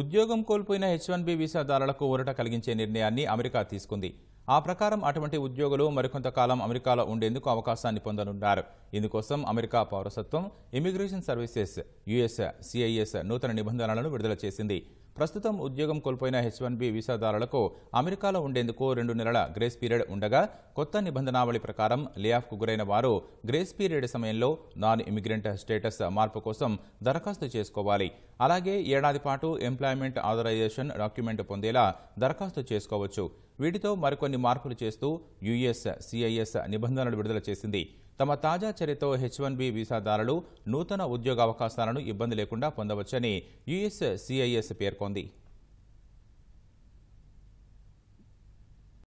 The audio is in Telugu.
ఉద్యోగం కోల్పోయిన హెచ్ వన్ బి వీసాదారులకు ఊరట కలిగించే నిర్ణయాన్ని అమెరికా తీసుకుంది ఆ ప్రకారం అటువంటి ఉద్యోగులు మరికొంతకాలం అమెరికాలో ఉండేందుకు అవకాశాన్ని పొందనున్నారు ఇందుకోసం అమెరికా పౌరసత్వం ఇమిగ్రేషన్ సర్వీసెస్ యుఎస్ సిఐఎస్ నూతన నిబంధనలను విడుదల చేసింది ప్రస్తుతం ఉద్యోగం కోల్పోయిన హెచ్ వన్ బి వీసాదారులకు అమెరికాలో ఉండేందుకు రెండు నెలల గ్రేస్ పీరియడ్ ఉండగా కొత్త నిబంధనావళి ప్రకారం లేఆఫ్కు గురైన వారు గ్రేస్ పీరియడ్ సమయంలో నాన్ ఇమిగ్రెంట్ స్టేటస్ మార్పు కోసం దరఖాస్తు చేసుకోవాలి అలాగే ఏడాది పాటు ఎంప్లాయ్మెంట్ ఆథరైజేషన్ డాక్యుమెంట్ పొందేలా దరఖాస్తు చేసుకోవచ్చు వీటితో మరికొన్ని మార్పులు చేస్తూ యుఎస్ సిఐఎస్ నిబంధనలు విడుదల చేసింది తమ తాజా చర్యతో హెచ్ వన్ బి వీసాదారులు నూతన ఉద్యోగావకాశాలను ఇబ్బంది లేకుండా పొందవచ్చని యుఎస్ సిఐఎస్ పేర్కొంది